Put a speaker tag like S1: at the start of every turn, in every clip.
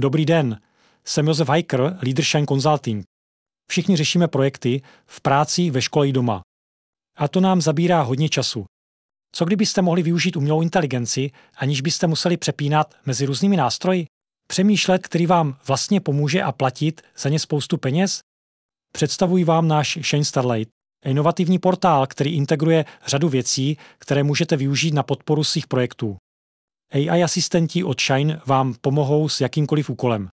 S1: Dobrý den, jsem Josef Heiker, Leader Shine Consulting. Všichni řešíme projekty v práci, ve škole i doma. A to nám zabírá hodně času. Co kdybyste mohli využít umělou inteligenci, aniž byste museli přepínat mezi různými nástroji? Přemýšlet, který vám vlastně pomůže a platit za ně spoustu peněz? Představuji vám náš Shine Starlight, inovativní portál, který integruje řadu věcí, které můžete využít na podporu svých projektů. AI asistenti od Shine vám pomohou s jakýmkoliv úkolem.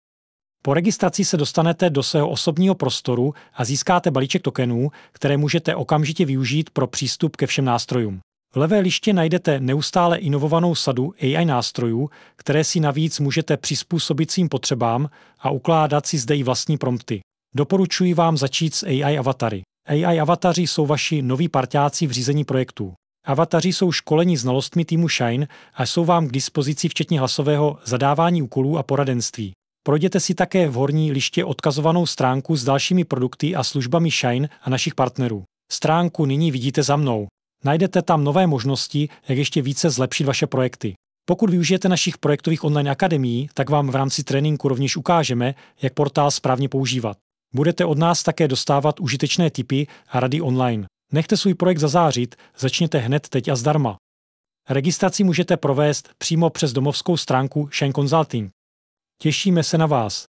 S1: Po registraci se dostanete do svého osobního prostoru a získáte balíček tokenů, které můžete okamžitě využít pro přístup ke všem nástrojům. V levé liště najdete neustále inovovanou sadu AI nástrojů, které si navíc můžete přizpůsobit svým potřebám a ukládat si zde i vlastní prompty. Doporučuji vám začít s AI avatary. AI avataři jsou vaši noví partiáci v řízení projektů. Avataři jsou školeni znalostmi týmu Shine a jsou vám k dispozici včetně hlasového zadávání úkolů a poradenství. Projděte si také v horní liště odkazovanou stránku s dalšími produkty a službami Shine a našich partnerů. Stránku nyní vidíte za mnou. Najdete tam nové možnosti, jak ještě více zlepšit vaše projekty. Pokud využijete našich projektových online akademií, tak vám v rámci tréninku rovněž ukážeme, jak portál správně používat. Budete od nás také dostávat užitečné tipy a rady online. Nechte svůj projekt zazářit, začněte hned teď a zdarma. Registraci můžete provést přímo přes domovskou stránku Shen Consulting. Těšíme se na vás.